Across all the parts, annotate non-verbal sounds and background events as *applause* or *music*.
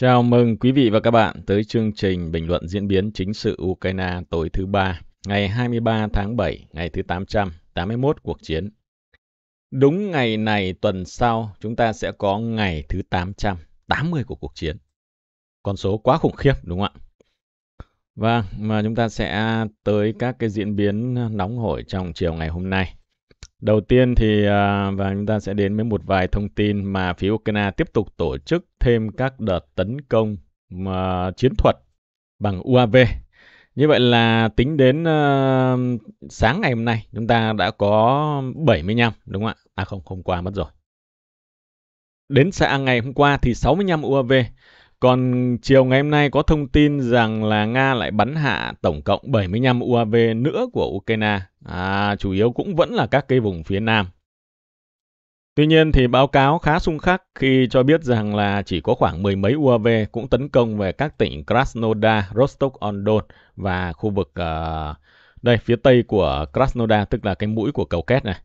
Chào mừng quý vị và các bạn tới chương trình bình luận diễn biến chính sự Ukraine tối thứ ba, ngày 23 tháng 7, ngày thứ 881 cuộc chiến. Đúng ngày này tuần sau, chúng ta sẽ có ngày thứ 880 của cuộc chiến. Con số quá khủng khiếp đúng không ạ? Vâng, mà chúng ta sẽ tới các cái diễn biến nóng hổi trong chiều ngày hôm nay. Đầu tiên thì à, và chúng ta sẽ đến với một vài thông tin mà phía Ukraine tiếp tục tổ chức thêm các đợt tấn công mà chiến thuật bằng UAV. Như vậy là tính đến à, sáng ngày hôm nay chúng ta đã có 75 đúng không ạ? À không, hôm qua mất rồi. Đến sáng ngày hôm qua thì 65 UAV còn chiều ngày hôm nay có thông tin rằng là Nga lại bắn hạ tổng cộng 75 UAV nữa của Ukraine, à, chủ yếu cũng vẫn là các cái vùng phía Nam. Tuy nhiên thì báo cáo khá sung khắc khi cho biết rằng là chỉ có khoảng mười mấy UAV cũng tấn công về các tỉnh Krasnodar, Rostov-on-Don và khu vực uh, đây phía tây của Krasnodar tức là cái mũi của cầu Két này.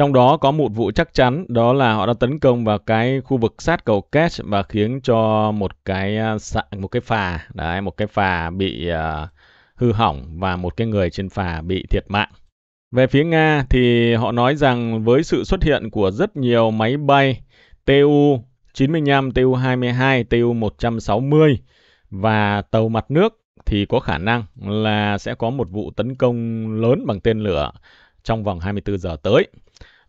Trong đó có một vụ chắc chắn đó là họ đã tấn công vào cái khu vực sát cầu Cash và khiến cho một cái à, một cái phà, đấy, một cái phà bị uh, hư hỏng và một cái người trên phà bị thiệt mạng. Về phía Nga thì họ nói rằng với sự xuất hiện của rất nhiều máy bay Tu 95, Tu 22, Tu 160 và tàu mặt nước thì có khả năng là sẽ có một vụ tấn công lớn bằng tên lửa trong vòng 24 giờ tới.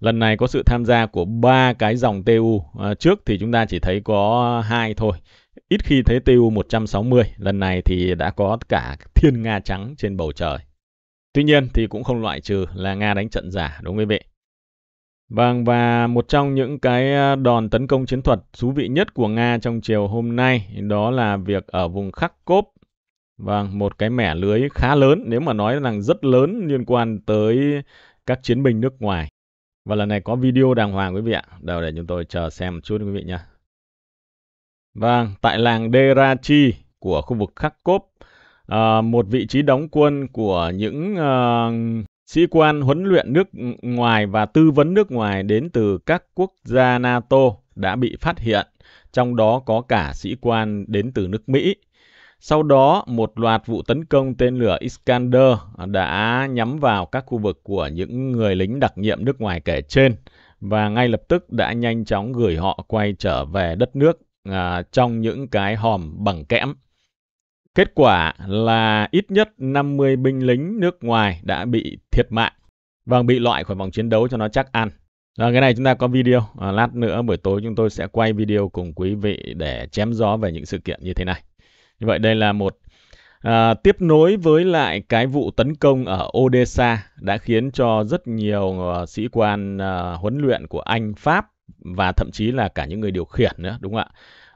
Lần này có sự tham gia của ba cái dòng TU. À, trước thì chúng ta chỉ thấy có hai thôi. Ít khi thấy TU 160, lần này thì đã có cả thiên Nga trắng trên bầu trời. Tuy nhiên thì cũng không loại trừ là Nga đánh trận giả đúng không quý vị? Vâng, và một trong những cái à, đòn tấn công chiến thuật thú vị nhất của Nga trong chiều hôm nay đó là việc ở vùng Khắc Cốp. Vâng, một cái mẻ lưới khá lớn, nếu mà nói rằng rất lớn liên quan tới các chiến binh nước ngoài. Và lần này có video đàng hoàng quý vị ạ. Đều để chúng tôi chờ xem một chút quý vị nhé. Vâng, tại làng Derachi của khu vực Kharkov, à, ờ, một vị trí đóng quân của những à, sĩ quan huấn luyện nước ngoài và tư vấn nước ngoài đến từ các quốc gia NATO đã bị phát hiện, trong đó có cả sĩ quan đến từ nước Mỹ. Sau đó, một loạt vụ tấn công tên lửa Iskander đã nhắm vào các khu vực của những người lính đặc nhiệm nước ngoài kể trên và ngay lập tức đã nhanh chóng gửi họ quay trở về đất nước à, trong những cái hòm bằng kẽm. Kết quả là ít nhất 50 binh lính nước ngoài đã bị thiệt mạng và bị loại khỏi vòng chiến đấu cho nó chắc ăn. À, cái này chúng ta có video, à, lát nữa buổi tối chúng tôi sẽ quay video cùng quý vị để chém gió về những sự kiện như thế này. Như vậy đây là một à, tiếp nối với lại cái vụ tấn công ở Odessa đã khiến cho rất nhiều ờ, sĩ quan uh, huấn luyện của Anh, Pháp và thậm chí là cả những người điều khiển nữa đúng không ạ?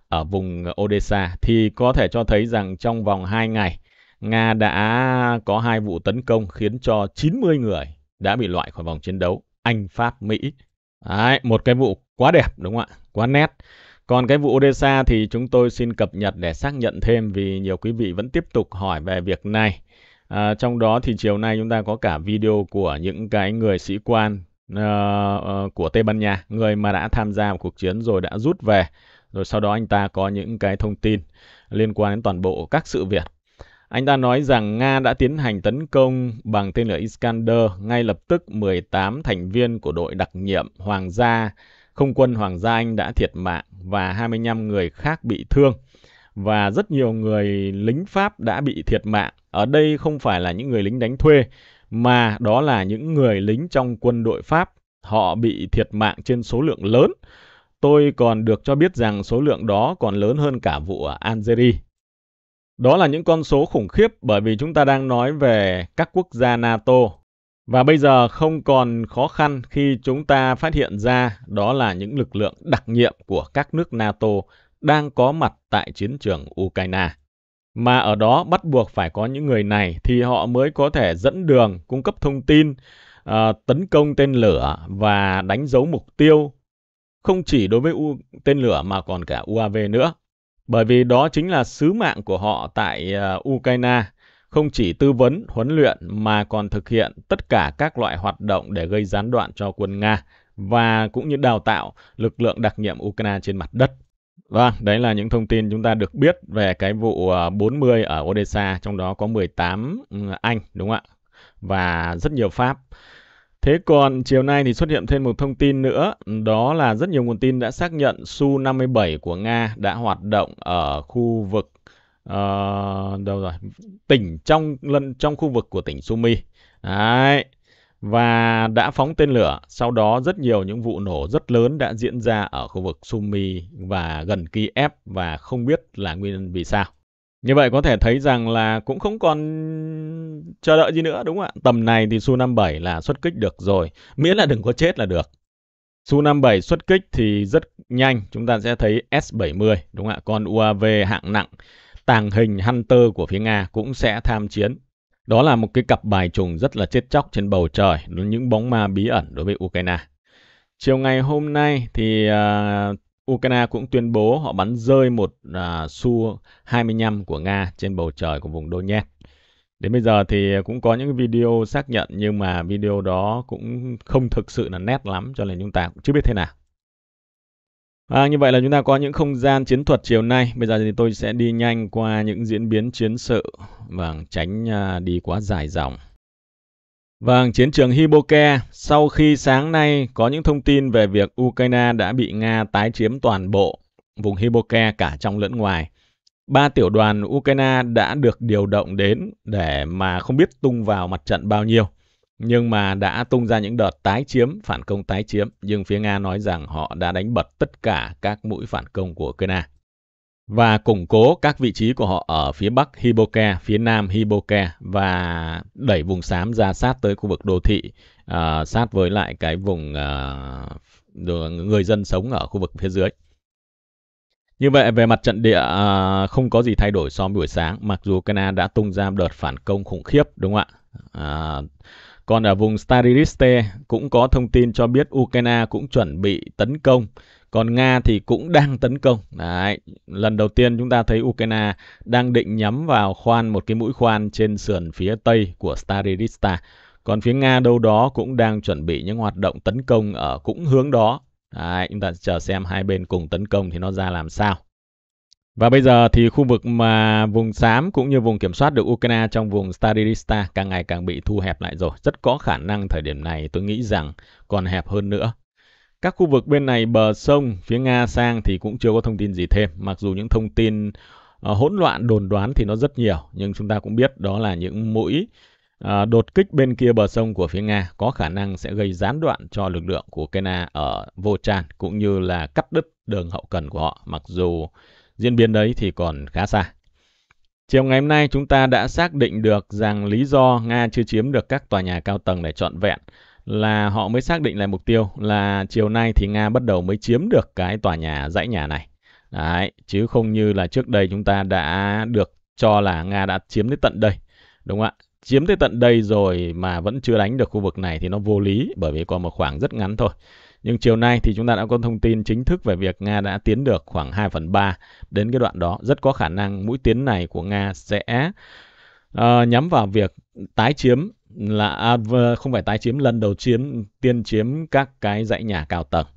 Ở vùng Odessa thì có thể cho thấy rằng trong vòng 2 ngày Nga đã có hai vụ tấn công khiến cho 90 người đã bị loại khỏi vòng chiến đấu Anh, Pháp, Mỹ. Đấy, một cái vụ quá đẹp đúng không ạ? Quá nét. Còn cái vụ Odessa thì chúng tôi xin cập nhật để xác nhận thêm vì nhiều quý vị vẫn tiếp tục hỏi về việc này. À, trong đó thì chiều nay chúng ta có cả video của những cái người sĩ quan uh, uh, của Tây Ban Nha, người mà đã tham gia một cuộc chiến rồi đã rút về. Rồi sau đó anh ta có những cái thông tin liên quan đến toàn bộ các sự việc. Anh ta nói rằng Nga đã tiến hành tấn công bằng tên lửa Iskander ngay lập tức 18 thành viên của đội đặc nhiệm Hoàng gia không quân Hoàng gia Anh đã thiệt mạng và 25 người khác bị thương và rất nhiều người lính Pháp đã bị thiệt mạng. Ở đây không phải là những người lính đánh thuê mà đó là những người lính trong quân đội Pháp. Họ bị thiệt mạng trên số lượng lớn. Tôi còn được cho biết rằng số lượng đó còn lớn hơn cả vụ ở Algeria. Đó là những con số khủng khiếp bởi vì chúng ta đang nói về các quốc gia NATO và bây giờ không còn khó khăn khi chúng ta phát hiện ra đó là những lực lượng đặc nhiệm của các nước NATO đang có mặt tại chiến trường Ukraine. Mà ở đó bắt buộc phải có những người này thì họ mới có thể dẫn đường, cung cấp thông tin, uh, tấn công tên lửa và đánh dấu mục tiêu không chỉ đối với U tên lửa mà còn cả UAV nữa. Bởi vì đó chính là sứ mạng của họ tại uh, Ukraine không chỉ tư vấn, huấn luyện mà còn thực hiện tất cả các loại hoạt động để gây gián đoạn cho quân Nga và cũng như đào tạo lực lượng đặc nhiệm Ukraine trên mặt đất. Vâng, đấy là những thông tin chúng ta được biết về cái vụ 40 ờ, ở Odessa, trong đó có 18 ừ, Anh, đúng không ạ? Và rất nhiều Pháp. Thế còn chiều nay thì xuất hiện thêm một thông tin nữa, đó là rất nhiều nguồn tin đã xác nhận Su-57 của Nga đã hoạt động ở khu vực uh, đâu rồi tỉnh trong lân trong khu vực của tỉnh Sumi Đấy. và đã phóng tên lửa sau đó rất nhiều những vụ nổ rất lớn đã diễn ra ở khu vực Sumi và gần Kiev và không biết là nguyên nhân vì sao như vậy có thể thấy rằng là cũng không còn chờ đợi gì nữa đúng không ạ? Tầm này thì Su-57 là xuất kích được rồi, miễn là đừng có chết là được. Su-57 xuất kích thì rất nhanh, chúng ta sẽ thấy S-70 đúng không ạ? Còn UAV hạng nặng tàng hình Hunter của phía Nga cũng sẽ tham chiến. Đó là một cái cặp bài trùng rất là chết chóc trên bầu trời, những bóng ma bí ẩn đối với Ukraine. Chiều ngày hôm nay thì uh, Ukraine cũng tuyên bố họ bắn rơi một à, uh, Su-25 của Nga trên bầu trời của vùng Donetsk. Đến bây giờ thì cũng có những video xác nhận nhưng mà video đó cũng không thực sự là nét lắm cho nên chúng ta cũng chưa biết thế nào. À, như vậy là chúng ta có những không gian chiến thuật chiều nay. Bây giờ thì tôi sẽ đi nhanh qua những diễn biến chiến sự, và vâng, tránh uh, đi quá dài dòng. Vâng, chiến trường Hiboke, sau khi sáng nay có những thông tin về việc Ukraine đã bị Nga tái chiếm toàn bộ vùng Hiboke cả trong lẫn ngoài. Ba tiểu đoàn Ukraine đã được điều động đến để mà không biết tung vào mặt trận bao nhiêu nhưng mà đã tung ra những đợt tái chiếm, phản công tái chiếm, nhưng phía Nga nói rằng họ đã đánh bật tất cả các mũi phản công của Ukraine và củng cố các vị trí của họ ở phía bắc Hiboke, phía nam Hiboke và đẩy vùng xám ra sát tới khu vực đô thị, uh, sát với lại cái vùng uh, người dân sống ở khu vực phía dưới. Như vậy về mặt trận địa uh, không có gì thay đổi so với buổi sáng, mặc dù Canada đã tung ra đợt phản công khủng khiếp đúng không ạ? Uh, còn ở vùng Stariliste cũng có thông tin cho biết Ukraine cũng chuẩn bị tấn công. Còn Nga thì cũng đang tấn công. Đấy, lần đầu tiên chúng ta thấy Ukraine đang định nhắm vào khoan một cái mũi khoan trên sườn phía tây của Starilista. Còn phía Nga đâu đó cũng đang chuẩn bị những hoạt động tấn công ở cũng hướng đó. Đấy, chúng ta chờ xem hai bên cùng tấn công thì nó ra làm sao. Và bây giờ thì khu vực mà vùng xám cũng như vùng kiểm soát được Ukraine trong vùng Starilista càng ngày càng bị thu hẹp lại rồi. Rất có khả năng thời điểm này tôi nghĩ rằng còn hẹp hơn nữa. Các khu vực bên này bờ sông phía Nga sang thì cũng chưa có thông tin gì thêm. Mặc dù những thông tin ờ, hỗn loạn đồn đoán thì nó rất nhiều. Nhưng chúng ta cũng biết đó là những mũi ờ, đột kích bên kia bờ sông của phía Nga có khả năng sẽ gây gián đoạn cho lực lượng của Ukraine ở Vochan cũng như là cắt đứt đường hậu cần của họ. Mặc dù diễn biến đấy thì còn khá xa. Chiều ngày hôm nay chúng ta đã xác định được rằng lý do Nga chưa chiếm được các tòa nhà cao tầng để trọn vẹn là họ mới xác định lại mục tiêu là chiều nay thì Nga bắt đầu mới chiếm được cái tòa nhà dãy nhà này. Đấy, chứ không như là trước đây chúng ta đã được cho là Nga đã chiếm tới tận đây. Đúng không ạ? Chiếm tới tận đây rồi mà vẫn chưa đánh được khu vực này thì nó vô lý bởi vì còn một khoảng rất ngắn thôi. Nhưng chiều nay thì chúng ta đã có thông tin chính thức về việc Nga đã tiến được khoảng 2 phần 3 đến cái đoạn đó. Rất có khả năng mũi tiến này của Nga sẽ uh, nhắm vào việc tái chiếm là à, không phải tái chiếm lần đầu chiếm tiên chiếm các cái dãy nhà cao tầng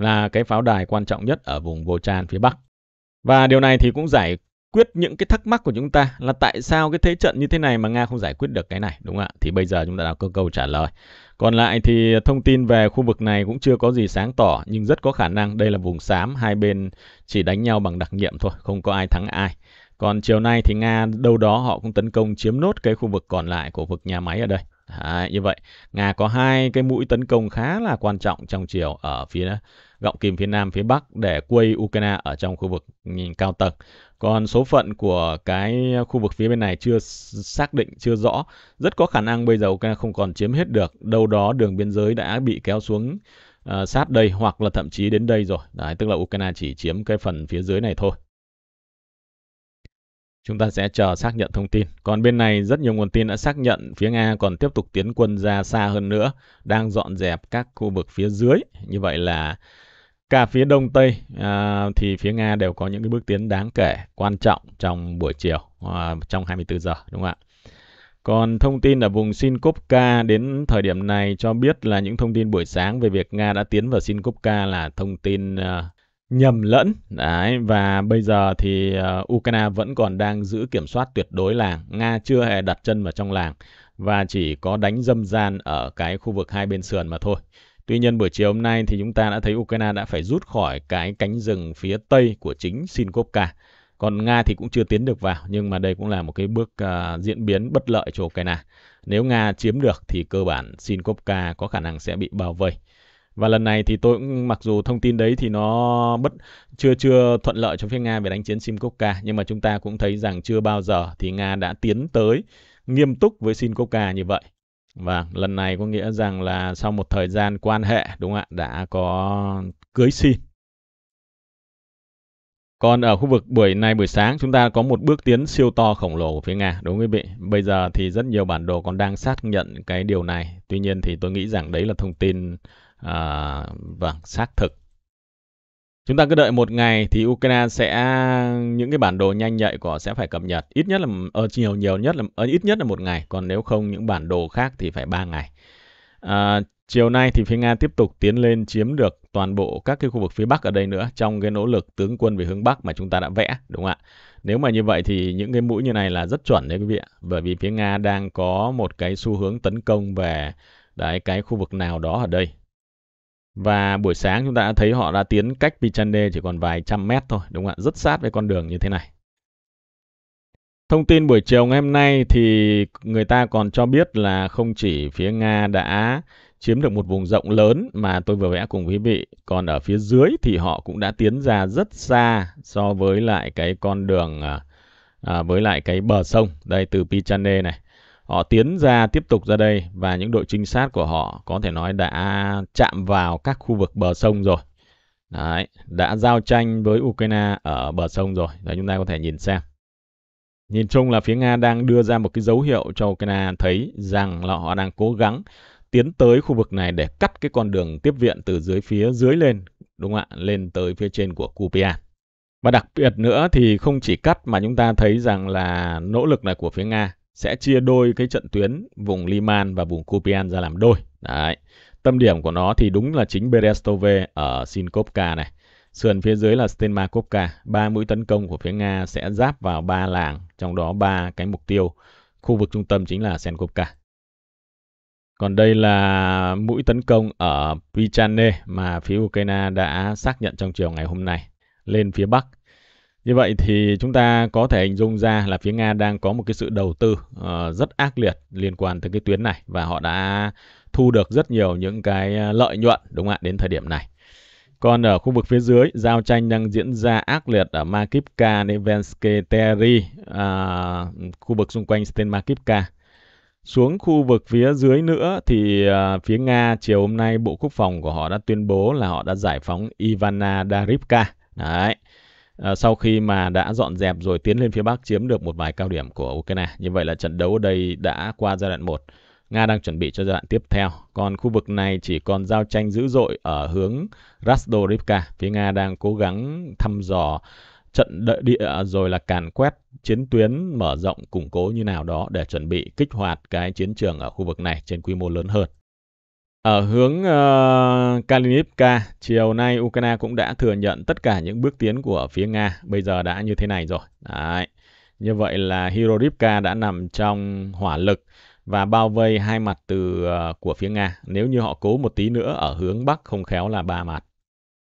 là cái pháo đài quan trọng nhất ở vùng Vô Chan phía Bắc. Và điều này thì cũng giải quyết những cái thắc mắc của chúng ta là tại sao cái thế trận như thế này mà Nga không giải quyết được cái này đúng không ạ? Thì bây giờ chúng ta đã có câu trả lời. Còn lại thì thông tin về khu vực này cũng chưa có gì sáng tỏ nhưng rất có khả năng đây là vùng xám hai bên chỉ đánh nhau bằng đặc nhiệm thôi, không có ai thắng ai. Còn chiều nay thì Nga đâu đó họ cũng tấn công chiếm nốt cái khu vực còn lại của vực nhà máy ở đây. Đấy, như vậy, Nga có hai cái mũi tấn công khá là quan trọng trong chiều ở phía gọng kìm phía Nam, phía Bắc để quây Ukraine ở trong khu vực nhìn cao tầng. Còn số phận của cái khu vực phía bên này chưa xác định, chưa rõ. Rất có khả năng bây giờ Ukraine không còn chiếm hết được. Đâu đó đường biên giới đã bị kéo xuống uh, sát đây hoặc là thậm chí đến đây rồi. Đấy, tức là Ukraine chỉ chiếm cái phần phía dưới này thôi. Chúng ta sẽ chờ xác nhận thông tin. Còn bên này rất nhiều nguồn tin đã xác nhận phía Nga còn tiếp tục tiến quân ra xa hơn nữa, đang dọn dẹp các khu vực phía dưới. Như vậy là cả phía đông tây à, thì phía Nga đều có những cái bước tiến đáng kể, quan trọng trong buổi chiều, à, trong 24 giờ đúng không ạ? Còn thông tin ở vùng Sinkovka đến thời điểm này cho biết là những thông tin buổi sáng về việc Nga đã tiến vào Sinkovka là thông tin uh, nhầm lẫn đấy và bây giờ thì uh, Ukraine vẫn còn đang giữ kiểm soát tuyệt đối làng Nga chưa hề đặt chân vào trong làng và chỉ có đánh dâm gian ở cái khu vực hai bên sườn mà thôi Tuy nhiên buổi chiều hôm nay thì chúng ta đã thấy Ukraine đã phải rút khỏi cái cánh rừng phía tây của chính Sinkovka còn Nga thì cũng chưa tiến được vào nhưng mà đây cũng là một cái bước uh, diễn biến bất lợi cho Ukraine nếu Nga chiếm được thì cơ bản Sinkovka có khả năng sẽ bị bao vây và lần này thì tôi cũng mặc dù thông tin đấy thì nó bất chưa chưa thuận lợi cho phía Nga về đánh chiến Simcoca nhưng mà chúng ta cũng thấy rằng chưa bao giờ thì Nga đã tiến tới nghiêm túc với Simcoca như vậy. Và lần này có nghĩa rằng là sau một thời gian quan hệ đúng không ạ đã có cưới xin. Còn ở khu vực buổi nay buổi sáng chúng ta có một bước tiến siêu to khổng lồ của phía Nga đúng không quý vị? Bây giờ thì rất nhiều bản đồ còn đang xác nhận cái điều này. Tuy nhiên thì tôi nghĩ rằng đấy là thông tin à, vâng xác thực chúng ta cứ đợi một ngày thì Ukraine sẽ những cái bản đồ nhanh nhạy của họ sẽ phải cập nhật ít nhất là ở ờ, nhiều nhiều nhất là ở ờ, ít nhất là một ngày còn nếu không những bản đồ khác thì phải ba ngày à, chiều nay thì phía Nga tiếp tục tiến lên chiếm được toàn bộ các cái khu vực phía Bắc ở đây nữa trong cái nỗ lực tướng quân về hướng Bắc mà chúng ta đã vẽ đúng không ạ nếu mà như vậy thì những cái mũi như này là rất chuẩn đấy quý vị ạ bởi vì phía Nga đang có một cái xu hướng tấn công về đấy cái khu vực nào đó ở đây và buổi sáng chúng ta đã thấy họ đã tiến cách Pichande chỉ còn vài trăm mét thôi, đúng không ạ? Rất sát với con đường như thế này. Thông tin buổi chiều ngày hôm nay thì người ta còn cho biết là không chỉ phía Nga đã chiếm được một vùng rộng lớn mà tôi vừa vẽ cùng quý vị, còn ở phía dưới thì họ cũng đã tiến ra rất xa so với lại cái con đường à, à với lại cái bờ sông, đây từ Pichane này Họ tiến ra tiếp tục ra đây và những đội trinh sát của họ có thể nói đã chạm vào các khu vực bờ sông rồi. Đấy, đã giao tranh với Ukraine ở bờ sông rồi. Đấy, chúng ta có thể nhìn xem. Nhìn chung là phía Nga đang đưa ra một cái dấu hiệu cho Ukraine thấy rằng là họ đang cố gắng tiến tới khu vực này để cắt cái con đường tiếp viện từ dưới phía dưới lên, đúng không ạ? Lên tới phía trên của Kupian. Và đặc biệt nữa thì không chỉ cắt mà chúng ta thấy rằng là nỗ lực này của phía Nga sẽ chia đôi cái trận tuyến vùng Liman và vùng Kupian ra làm đôi. Đấy. Tâm điểm của nó thì đúng là chính Berestove ở Sinkovka này. Sườn phía dưới là Stenmakovka, ba mũi tấn công của phía Nga sẽ giáp vào ba làng, trong đó ba cái mục tiêu. Khu vực trung tâm chính là Senkovka. Còn đây là mũi tấn công ở Pichane mà phía Ukraine đã xác nhận trong chiều ngày hôm nay, lên phía bắc. Như vậy thì chúng ta có thể hình dung ra là phía Nga đang có một cái sự đầu tư uh, rất ác liệt liên quan tới cái tuyến này và họ đã thu được rất nhiều những cái ờ, lợi nhuận đúng không ạ đến thời điểm này. Còn ở khu vực phía dưới, giao tranh đang diễn ra ác liệt ở Makivka, Nevenske, Teri, à, ờ, khu vực xung quanh tên Makivka. Xuống khu vực phía dưới nữa thì à, phía Nga chiều hôm nay Bộ Quốc phòng của họ đã tuyên bố là họ đã giải phóng Ivana Darivka. Đấy. Ờ, sau khi mà đã dọn dẹp rồi tiến lên phía Bắc chiếm được một vài cao điểm của Ukraine. Như vậy là trận đấu ở đây đã qua giai đoạn 1. Nga đang chuẩn bị cho giai đoạn tiếp theo. Còn khu vực này chỉ còn giao tranh dữ dội ở hướng Rastorivka. Phía Nga đang cố gắng thăm dò trận đợi địa à, rồi là càn quét chiến tuyến mở rộng củng cố như nào đó để chuẩn bị kích hoạt cái chiến trường ở khu vực này trên quy mô lớn hơn. Ở ờ, hướng uh, ờ, Kalinivka, chiều nay Ukraine cũng đã thừa nhận tất cả những bước tiến của phía Nga bây giờ đã như thế này rồi. Đấy. Như vậy là Hirodivka đã nằm trong hỏa lực và bao vây hai mặt từ uh, của phía Nga. Nếu như họ cố một tí nữa ở hướng Bắc không khéo là ba mặt.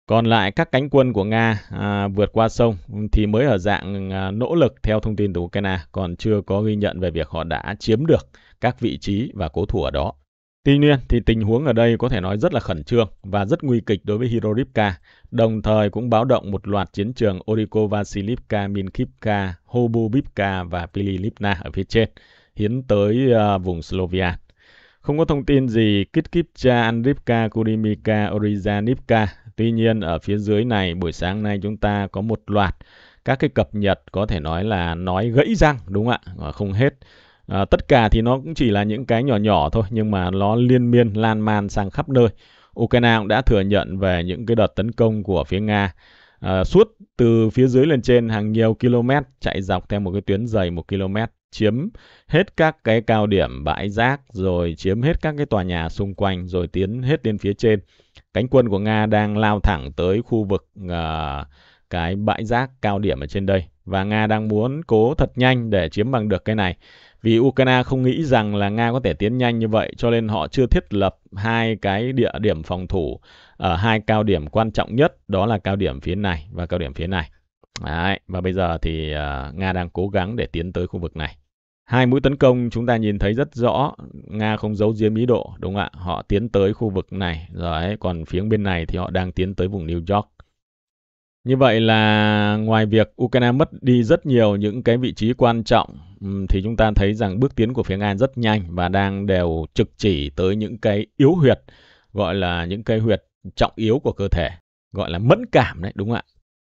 Còn lại các cánh quân của Nga à, vượt qua sông thì mới ở dạng à, nỗ lực theo thông tin từ Ukraine, còn chưa có ghi nhận về việc họ đã chiếm được các vị trí và cố thủ ở đó. Tuy nhiên thì tình huống ở đây có thể nói rất là khẩn trương và rất nguy kịch đối với Hirorivka, đồng thời cũng báo động một loạt chiến trường Oriko Vasilivka, Minkivka, Hobubivka và Pililivna ở phía trên, hiến tới uh, vùng Slovian. Không có thông tin gì Kitkipcha, Andrivka, Kurimika, Orizanivka. Tuy nhiên ở phía dưới này buổi sáng nay chúng ta có một loạt các cái cập nhật có thể nói là nói gãy răng đúng không ạ? Không hết À, tất cả thì nó cũng chỉ là những cái nhỏ nhỏ thôi nhưng mà nó liên miên lan man sang khắp nơi. Ukraine cũng đã thừa nhận về những cái đợt tấn công của phía Nga à, suốt từ phía dưới lên trên hàng nhiều km chạy dọc theo một cái tuyến dày một km chiếm hết các cái cao điểm bãi rác rồi chiếm hết các cái tòa nhà xung quanh rồi tiến hết lên phía trên. Cánh quân của Nga đang lao thẳng tới khu vực à, cái bãi rác cao điểm ở trên đây và Nga đang muốn cố thật nhanh để chiếm bằng được cái này vì Ukraine không nghĩ rằng là Nga có thể tiến nhanh như vậy cho nên họ chưa thiết lập hai cái địa điểm phòng thủ ở ờ, hai cao điểm quan trọng nhất đó là cao điểm phía này và cao điểm phía này. Đấy, và bây giờ thì uh, Nga đang cố gắng để tiến tới khu vực này. Hai mũi tấn công chúng ta nhìn thấy rất rõ, Nga không giấu giếm ý độ, đúng không ạ? Họ tiến tới khu vực này, rồi còn phía bên này thì họ đang tiến tới vùng New York. Như vậy là ngoài việc Ukraine mất đi rất nhiều những cái vị trí quan trọng thì chúng ta thấy rằng bước tiến của phía Nga rất nhanh và đang đều trực chỉ tới những cái yếu huyệt gọi là những cái huyệt trọng yếu của cơ thể gọi là mẫn cảm đấy đúng không ạ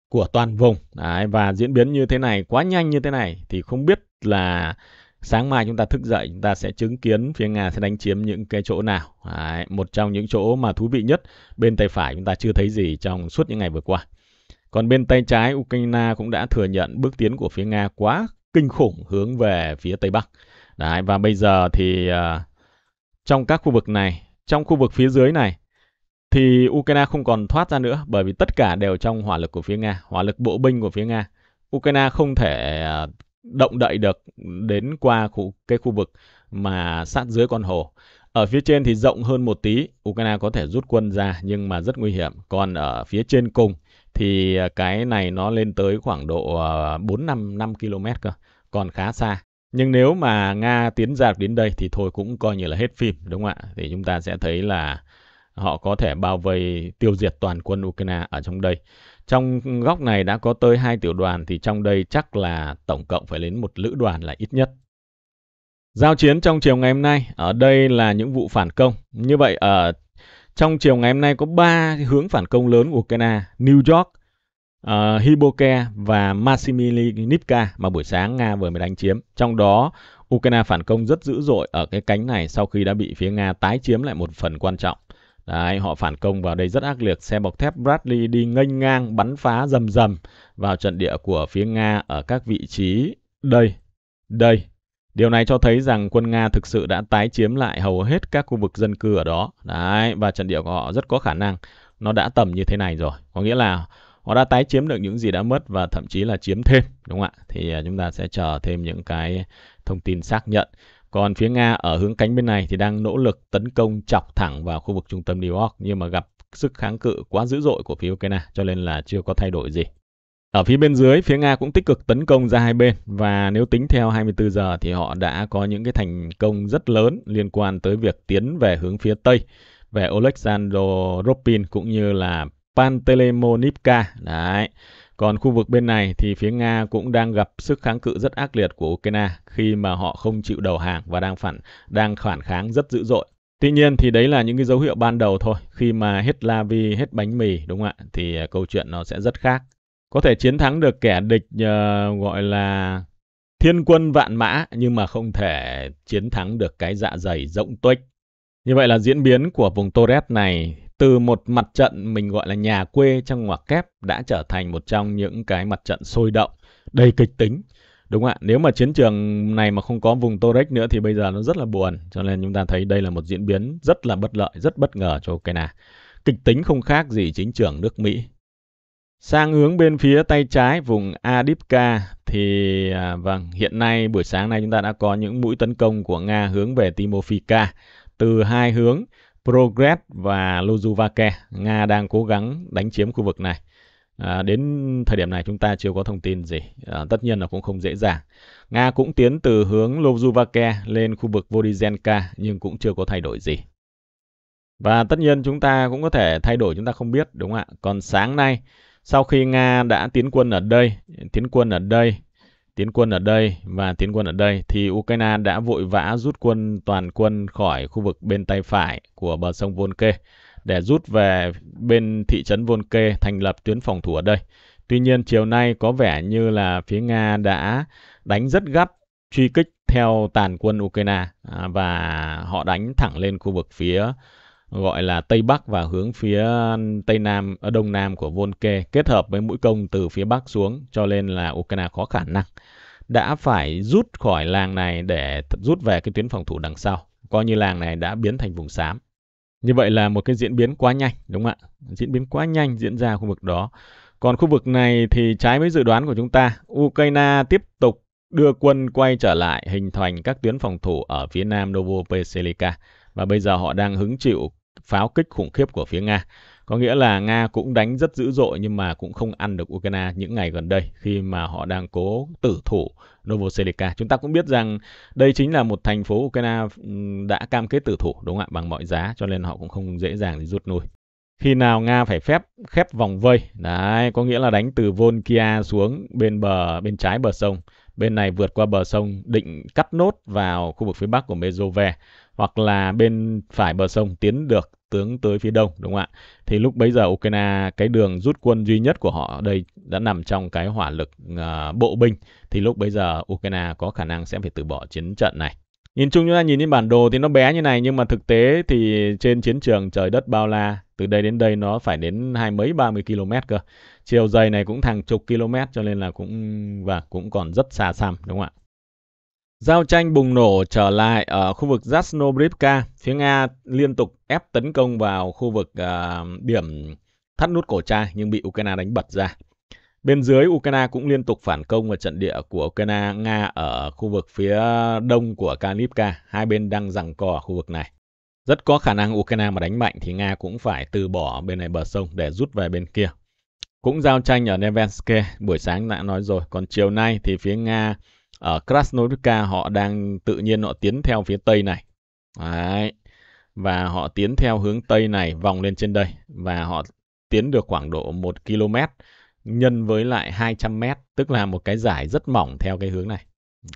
của toàn vùng đấy, và diễn biến như thế này quá nhanh như thế này thì không biết là sáng mai chúng ta thức dậy chúng ta sẽ chứng kiến phía Nga sẽ đánh chiếm những cái chỗ nào. Đấy, một trong những chỗ mà thú vị nhất bên tay phải chúng ta chưa thấy gì trong suốt những ngày vừa qua. Còn bên tay trái, Ukraine cũng đã thừa nhận bước tiến của phía Nga quá kinh khủng hướng về phía Tây Bắc. Đấy, và bây giờ thì à, trong các khu vực này, trong khu vực phía dưới này, thì Ukraine không còn thoát ra nữa bởi vì tất cả đều trong hỏa lực của phía Nga, hỏa lực bộ binh của phía Nga. Ukraine không thể à, động đậy được đến qua khu, cái khu vực mà sát dưới con hồ. Ở phía trên thì rộng hơn một tí, Ukraine có thể rút quân ra nhưng mà rất nguy hiểm. Còn ở phía trên cùng thì à, cái này nó lên tới khoảng độ 4 5 5 km cơ, còn khá xa. Nhưng nếu mà Nga tiến dạt đến đây thì thôi cũng coi như là hết phim đúng không ạ? Thì chúng ta sẽ thấy là họ có thể bao vây tiêu diệt toàn quân Ukraine ở trong đây. Trong góc này đã có tới hai tiểu đoàn thì trong đây chắc là tổng cộng phải đến một lữ đoàn là ít nhất. Giao chiến trong chiều ngày hôm nay ở đây là những vụ phản công. Như vậy ở ờ, trong chiều ngày hôm nay có 3 hướng phản công lớn của Ukraine, New York, uh, ờ, Hiboke và Massimilivka mà buổi sáng Nga vừa mới đánh chiếm. Trong đó, Ukraine phản công rất dữ dội ở cái cánh này sau khi đã bị phía Nga tái chiếm lại một phần quan trọng. Đấy, họ phản công vào đây rất ác liệt. Xe bọc thép Bradley đi nghênh ngang bắn phá rầm rầm vào trận địa của phía Nga ở các vị trí đây, đây Điều này cho thấy rằng quân Nga thực sự đã tái chiếm lại hầu hết các khu vực dân cư ở đó. Đấy, và trận địa của họ rất có khả năng nó đã tầm như thế này rồi. Có nghĩa là họ đã tái chiếm được những gì đã mất và thậm chí là chiếm thêm, đúng không ạ? Thì à, chúng ta sẽ chờ thêm những cái thông tin xác nhận. Còn phía Nga ở hướng cánh bên này thì đang nỗ lực tấn công chọc thẳng vào khu vực trung tâm New York nhưng mà gặp sức kháng cự quá dữ dội của phía Ukraine cho nên là chưa có thay đổi gì. Ở phía bên dưới, phía Nga cũng tích cực tấn công ra hai bên và nếu tính theo 24 giờ thì họ đã có những cái thành công rất lớn liên quan tới việc tiến về hướng phía Tây về Alexander Ropin cũng như là Pantelemonivka. Đấy. Còn khu vực bên này thì phía Nga cũng đang gặp sức kháng cự rất ác liệt của Ukraine khi mà họ không chịu đầu hàng và đang phản đang phản kháng rất dữ dội. Tuy nhiên thì đấy là những cái dấu hiệu ban đầu thôi. Khi mà hết la vi, hết bánh mì đúng không ạ? Thì à, câu chuyện nó sẽ rất khác có thể chiến thắng được kẻ địch uh, gọi là thiên quân vạn mã nhưng mà không thể chiến thắng được cái dạ dày rộng tuếch. Như vậy là diễn biến của vùng Torres này từ một mặt trận mình gọi là nhà quê trong ngoặc kép đã trở thành một trong những cái mặt trận sôi động, đầy kịch tính. Đúng ạ, nếu mà chiến trường này mà không có vùng Torres nữa thì bây giờ nó rất là buồn. Cho nên chúng ta thấy đây là một diễn biến rất là bất lợi, rất bất ngờ cho Ukraine. Kịch tính không khác gì chính trường nước Mỹ Sang hướng bên phía tay trái vùng Adipka thì à, vâng, hiện nay buổi sáng nay chúng ta đã có những mũi tấn công của Nga hướng về Timofika từ hai hướng Progress và Luzuvake. Nga đang cố gắng đánh chiếm khu vực này. À, đến thời điểm này chúng ta chưa có thông tin gì. À, tất nhiên là cũng không dễ dàng. Nga cũng tiến từ hướng Lozuvake lên khu vực Vodizenka nhưng cũng chưa có thay đổi gì. Và tất nhiên chúng ta cũng có thể thay đổi chúng ta không biết đúng không ạ? Còn sáng nay sau khi Nga đã tiến quân ở đây, tiến quân ở đây, tiến quân ở đây và tiến quân ở đây thì Ukraine đã vội vã rút quân toàn quân khỏi khu vực bên tay phải của bờ sông Volke để rút về bên thị trấn Volke thành lập tuyến phòng thủ ở đây. Tuy nhiên chiều nay có vẻ như là phía Nga đã đánh rất gắt truy kích theo tàn quân Ukraine à, và họ đánh thẳng lên khu vực phía gọi là Tây Bắc và hướng phía Tây Nam, ở ờ, Đông Nam của Volke kết hợp với mũi công từ phía Bắc xuống cho nên là Ukraine khó khả năng đã phải rút khỏi làng này để rút về cái tuyến phòng thủ đằng sau. Coi như làng này đã biến thành vùng xám. Như vậy là một cái diễn biến quá nhanh, đúng không ạ? Diễn biến quá nhanh diễn ra khu vực đó. Còn khu vực này thì trái với dự đoán của chúng ta, Ukraine tiếp tục đưa quân quay trở lại hình thành các tuyến phòng thủ ở phía nam Novopeselika và bây giờ họ đang hứng chịu pháo kích khủng khiếp của phía Nga. Có nghĩa là Nga cũng đánh rất dữ dội nhưng mà cũng không ăn được Ukraine những ngày gần đây khi mà họ đang cố tử thủ Novoselika. Chúng ta cũng biết rằng đây chính là một thành phố Ukraine đã cam kết tử thủ đúng không ạ bằng mọi giá cho nên họ cũng không dễ dàng để rút lui khi nào Nga phải phép khép vòng vây. Đấy, có nghĩa là đánh từ Volkia xuống bên bờ bên trái bờ sông bên này vượt qua bờ sông định cắt nốt vào khu vực phía bắc của Mezove hoặc là bên phải bờ sông tiến được tướng tới phía đông đúng không ạ? Thì lúc bấy giờ Ukraine cái đường rút quân duy nhất của họ đây đã nằm trong cái hỏa lực uh, bộ binh thì lúc bấy giờ Ukraine có khả năng sẽ phải từ bỏ chiến trận này. Nhìn chung chúng ta nhìn trên bản đồ thì nó bé như này nhưng mà thực tế thì trên chiến trường trời đất bao la, từ đây đến đây nó phải đến hai mấy ba mươi km cơ. Chiều dày này cũng thằng chục km cho nên là cũng và cũng còn rất xa xăm đúng không ạ? Giao tranh bùng nổ trở lại ở khu vực Zasnobrivka, phía Nga liên tục ép tấn công vào khu vực uh, điểm thắt nút cổ trai nhưng bị Ukraine đánh bật ra. Bên dưới Ukraine cũng liên tục phản công vào trận địa của Ukraine Nga ở khu vực phía đông của Kalivka. Hai bên đang giằng co ở khu vực này. Rất có khả năng Ukraine mà đánh mạnh thì Nga cũng phải từ bỏ bên này bờ sông để rút về bên kia. Cũng giao tranh ở Nevenske, buổi sáng đã nói rồi. Còn chiều nay thì phía Nga ở Krasnodar họ đang tự nhiên họ tiến theo phía tây này. Đấy. Và họ tiến theo hướng tây này vòng lên trên đây. Và họ tiến được khoảng độ 1 km nhân với lại 200 mét, tức là một cái giải rất mỏng theo cái hướng này.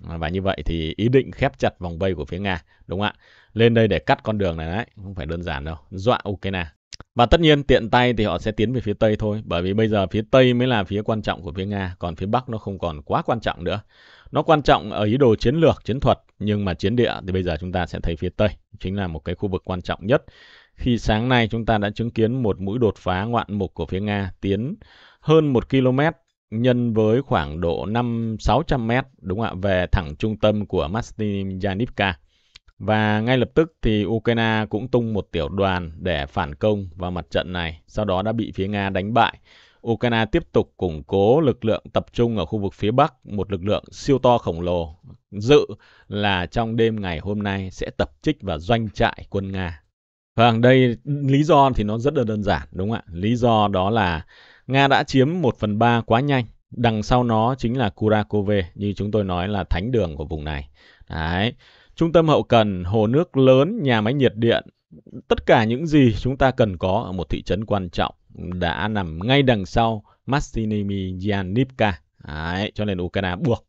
Và như vậy thì ý định khép chặt vòng vây của phía Nga, đúng không ạ? Lên đây để cắt con đường này đấy, không phải đơn giản đâu, dọa Ukraine. Và tất nhiên tiện tay thì họ sẽ tiến về phía Tây thôi, bởi vì bây giờ phía Tây mới là phía quan trọng của phía Nga, còn phía Bắc nó không còn quá quan trọng nữa. Nó quan trọng ở ý đồ chiến lược, chiến thuật, nhưng mà chiến địa thì bây giờ chúng ta sẽ thấy phía Tây chính là một cái khu vực quan trọng nhất khi sáng nay chúng ta đã chứng kiến một mũi đột phá ngoạn mục của phía Nga tiến hơn 1 km nhân với khoảng độ 5-600 m đúng ạ về thẳng trung tâm của Mastinyanivka. Và ngay lập tức thì Ukraine cũng tung một tiểu đoàn để phản công vào mặt trận này, sau đó đã bị phía Nga đánh bại. Ukraine tiếp tục củng cố lực lượng tập trung ở khu vực phía Bắc, một lực lượng siêu to khổng lồ, dự là trong đêm ngày hôm nay sẽ tập trích vào doanh trại quân Nga Vâng, đây lý do thì nó rất là đơn giản đúng không ạ? Lý do đó là Nga đã chiếm 1 phần 3 quá nhanh. Đằng sau nó chính là Kurakove, như chúng tôi nói là thánh đường của vùng này. Đấy. Trung tâm hậu cần, hồ nước lớn, nhà máy nhiệt điện, tất cả những gì chúng ta cần có ở một thị trấn quan trọng đã nằm ngay đằng sau Mastinimi Đấy, cho nên Ukraine buộc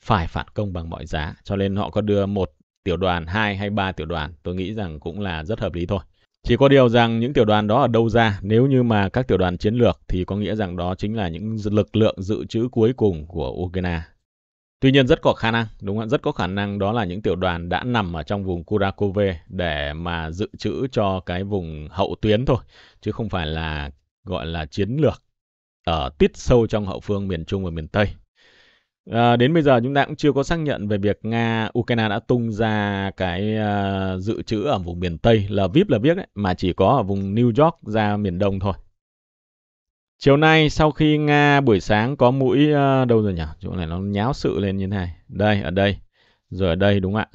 phải phản công bằng mọi giá. Cho nên họ có đưa một tiểu đoàn 2 hay 3 tiểu đoàn, tôi nghĩ rằng cũng là rất hợp lý thôi. Chỉ có điều rằng những tiểu đoàn đó ở đâu ra, nếu như mà các tiểu đoàn chiến lược thì có nghĩa rằng đó chính là những lực lượng dự trữ cuối cùng của Ukraine. Tuy nhiên rất có khả năng, đúng không? Rất có khả năng đó là những tiểu đoàn đã nằm ở trong vùng Kurakove để mà dự trữ cho cái vùng hậu tuyến thôi, chứ không phải là gọi là chiến lược ở tít sâu trong hậu phương miền Trung và miền Tây. À, đến bây giờ chúng ta cũng chưa có xác nhận về việc Nga, Ukraine đã tung ra cái uh, dự trữ ở vùng miền Tây là VIP là viết ấy, mà chỉ có ở vùng New York ra miền Đông thôi. Chiều nay sau khi Nga buổi sáng có mũi uh, đâu rồi nhỉ? Chỗ này nó nháo sự lên như thế này. Đây, ở đây. Rồi ở đây đúng không ạ.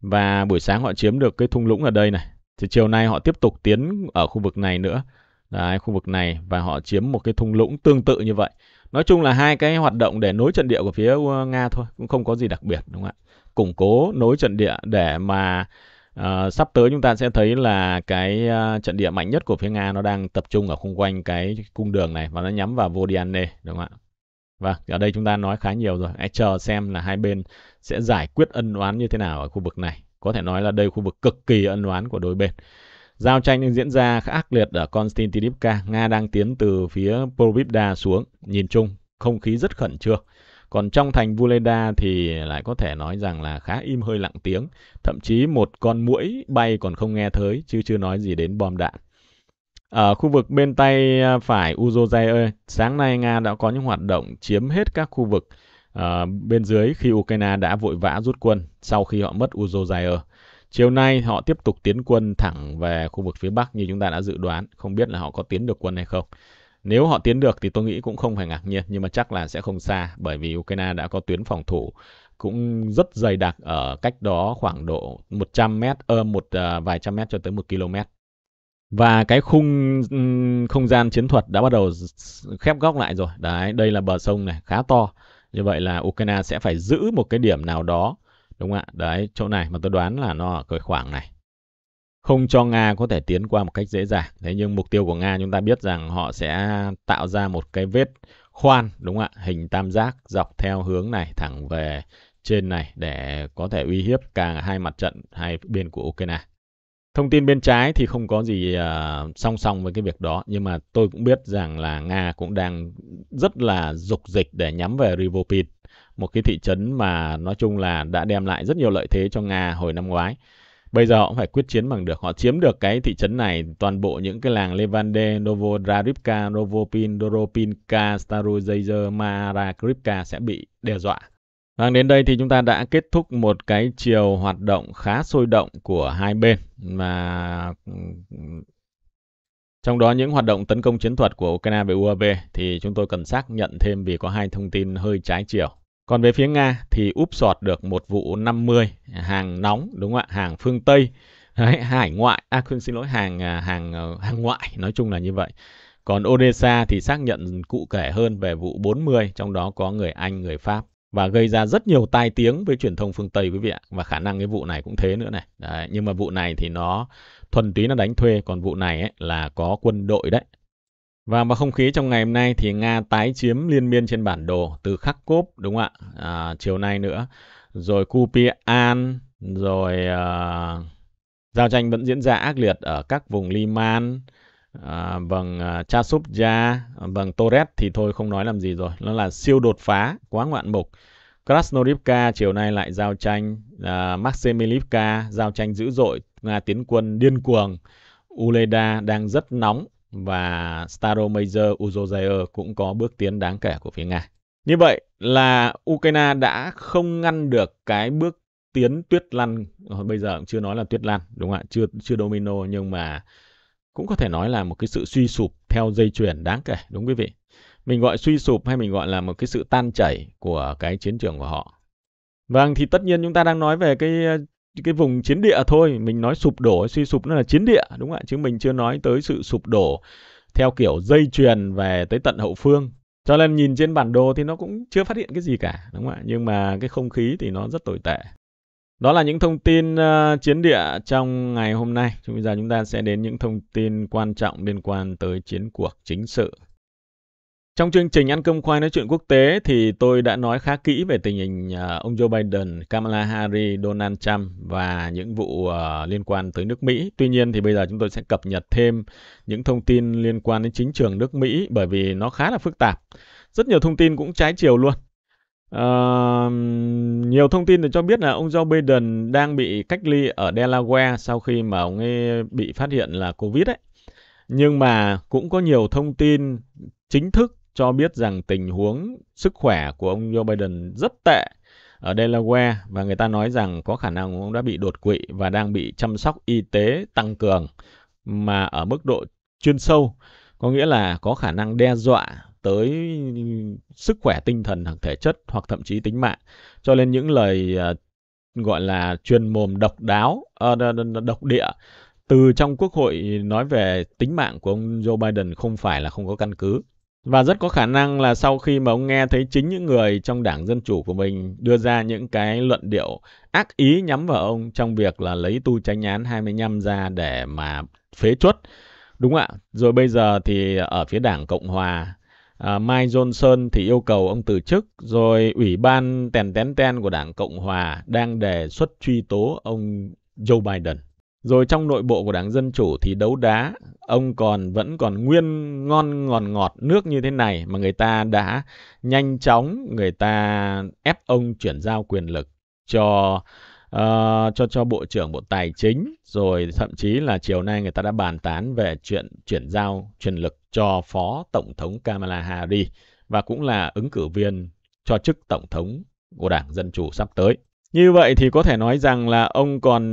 Và buổi sáng họ chiếm được cái thung lũng ở đây này. Thì chiều nay họ tiếp tục tiến ở khu vực này nữa. Đấy, khu vực này và họ chiếm một cái thung lũng tương tự như vậy nói chung là hai cái hoạt động để nối trận địa của phía ờ, nga thôi cũng không có gì đặc biệt đúng không ạ củng cố nối trận địa để mà uh, sắp tới chúng ta sẽ thấy là cái uh, trận địa mạnh nhất của phía nga nó đang tập trung ở xung quanh cái cung đường này và nó nhắm vào vodiane đúng không ạ và vâng, ở đây chúng ta nói khá nhiều rồi hãy chờ xem là hai bên sẽ giải quyết ân oán như thế nào ở khu vực này có thể nói là đây khu vực cực kỳ ân oán của đôi bên Giao tranh đang diễn ra khá ác liệt ở Konstantinivka. Nga đang tiến từ phía Provivda xuống. Nhìn chung, không khí rất khẩn trương. Còn trong thành Vuleda thì lại có thể nói rằng là khá im hơi lặng tiếng. Thậm chí một con mũi bay còn không nghe thấy, chứ chưa nói gì đến bom đạn. Ở khu vực bên tay à, phải Uzozae, sáng nay Nga đã có những hoạt động chiếm hết các khu vực uh, bên dưới khi Ukraine đã vội vã rút quân sau khi họ mất Uzozae. Chiều nay họ tiếp tục tiến quân thẳng về khu vực phía Bắc như chúng ta đã dự đoán. Không biết là họ có tiến được quân hay không. Nếu họ tiến được thì tôi nghĩ cũng không phải ngạc nhiên nhưng mà chắc là sẽ không xa bởi vì Ukraine đã có tuyến phòng thủ cũng rất dày đặc ở cách đó khoảng độ 100 m ơ một uh, vài trăm mét cho tới 1 km. Và cái khung không gian chiến thuật đã bắt đầu khép góc lại rồi. Đấy, đây là bờ sông này khá to. Như vậy là Ukraine sẽ phải giữ một cái điểm nào đó Đúng ạ, đấy, chỗ này mà tôi đoán là nó ở cái khoảng này. Không cho Nga có thể tiến qua một cách dễ dàng. Thế nhưng mục tiêu của Nga chúng ta biết rằng họ sẽ tạo ra một cái vết khoan, đúng không ạ? Hình tam giác dọc theo hướng này thẳng về trên này để có thể uy hiếp cả hai mặt trận hai bên của Ukraine. Thông tin bên trái thì không có gì à, song song với cái việc đó, nhưng mà tôi cũng biết rằng là Nga cũng đang rất là dục dịch để nhắm về Rivopin một cái thị trấn mà nói chung là đã đem lại rất nhiều lợi thế cho Nga hồi năm ngoái. Bây giờ họ phải quyết chiến bằng được. Họ chiếm được cái thị trấn này, toàn bộ những cái làng Levande, Novodrivka, Novopin, Doropinka, Starozayer, Marakrivka sẽ bị đe dọa. Vâng, đến đây thì chúng ta đã kết thúc một cái chiều hoạt động khá sôi động của hai bên. Mà trong đó những hoạt động tấn công chiến thuật của Ukraine về UAV thì chúng tôi cần xác nhận thêm vì có hai thông tin hơi trái chiều. Còn về phía Nga thì úp sọt được một vụ 50 hàng nóng đúng không ạ? Hàng phương Tây, đấy, hải ngoại, à khuyên xin lỗi hàng à, hàng ờ, hàng ngoại, nói chung là như vậy. Còn Odessa thì xác nhận cụ thể hơn về vụ 40 trong đó có người Anh, người Pháp và gây ra rất nhiều tai tiếng với truyền thông phương Tây quý vị ạ và khả năng cái vụ này cũng thế nữa này đấy, nhưng mà vụ này thì nó thuần túy nó đánh thuê còn vụ này ấy, là có quân đội đấy và vào không khí trong ngày hôm nay thì Nga tái chiếm liên miên trên bản đồ từ Kharkov đúng không ạ? À, chiều nay nữa. Rồi Kupian, rồi uh, giao tranh vẫn diễn ra ác liệt ở các vùng Liman, À, vâng uh, à, Chasupja, vâng, Torres thì thôi không nói làm gì rồi, nó là siêu đột phá, quá ngoạn mục. Krasnodivka chiều nay lại giao tranh, uh, à, Maximilivka giao tranh dữ dội, Nga tiến quân điên cuồng, Uleda đang rất nóng, và Staromazer Uzozair cũng có bước tiến đáng kể của phía Nga. Như vậy là Ukraine đã không ngăn được cái bước tiến tuyết lăn bây giờ cũng chưa nói là tuyết lăn đúng không ạ chưa chưa domino nhưng mà cũng có thể nói là một cái sự suy sụp theo dây chuyền đáng kể đúng quý vị mình gọi suy sụp hay mình gọi là một cái sự tan chảy của cái chiến trường của họ vâng thì tất nhiên chúng ta đang nói về cái cái vùng chiến địa thôi mình nói sụp đổ suy sụp nó là chiến địa đúng không ạ chứ mình chưa nói tới sự sụp đổ theo kiểu dây chuyền về tới tận hậu phương cho nên nhìn trên bản đồ thì nó cũng chưa phát hiện cái gì cả đúng không ạ nhưng mà cái không khí thì nó rất tồi tệ đó là những thông tin uh, chiến địa trong ngày hôm nay. bây giờ chúng ta sẽ đến những thông tin quan trọng liên quan tới chiến cuộc chính sự trong chương trình ăn cơm khoai nói chuyện quốc tế thì tôi đã nói khá kỹ về tình hình à, ông Joe Biden, Kamala Harris, Donald Trump và những vụ à, liên quan tới nước Mỹ. Tuy nhiên thì bây giờ chúng tôi sẽ cập nhật thêm những thông tin liên quan đến chính trường nước Mỹ bởi vì nó khá là phức tạp. Rất nhiều thông tin cũng trái chiều luôn. Uh, nhiều thông tin được cho biết là ông Joe Biden đang bị cách ly ở Delaware sau khi mà ông ấy bị phát hiện là Covid ấy. Nhưng mà cũng có nhiều thông tin chính thức cho biết rằng tình huống sức khỏe của ông Joe Biden rất tệ ở Delaware và người ta nói rằng có khả năng ông đã bị đột quỵ và đang bị chăm sóc y tế tăng cường mà ở mức độ chuyên sâu có nghĩa là có khả năng đe dọa tới sức khỏe tinh thần hoặc thể chất hoặc thậm chí tính mạng cho nên những lời ờ, gọi là truyền mồm độc đáo ờ, độc địa từ trong quốc hội nói về tính mạng của ông Joe Biden không phải là không có căn cứ và rất có khả năng là sau khi mà ông nghe thấy chính những người trong đảng Dân Chủ của mình đưa ra những cái luận điệu ác ý nhắm vào ông trong việc là lấy tu tránh án 25 ra để mà phế chuất. Đúng ạ. Rồi bây giờ thì ở phía đảng Cộng Hòa, à, Mike Johnson thì yêu cầu ông từ chức. Rồi Ủy ban tèn tén ten của đảng Cộng Hòa đang đề xuất truy tố ông Joe Biden. Rồi trong nội bộ của Đảng Dân Chủ thì đấu đá, ông còn vẫn còn nguyên ngon ngọt ngọt nước như thế này mà người ta đã nhanh chóng người ta ép ông chuyển giao quyền lực cho uh, cho cho bộ trưởng bộ tài chính rồi thậm chí là chiều nay người ta đã bàn tán về chuyện chuyển giao quyền lực cho phó tổng thống Kamala Harris và cũng là ứng cử viên cho chức tổng thống của Đảng Dân Chủ sắp tới. Như vậy thì có thể nói rằng là ông còn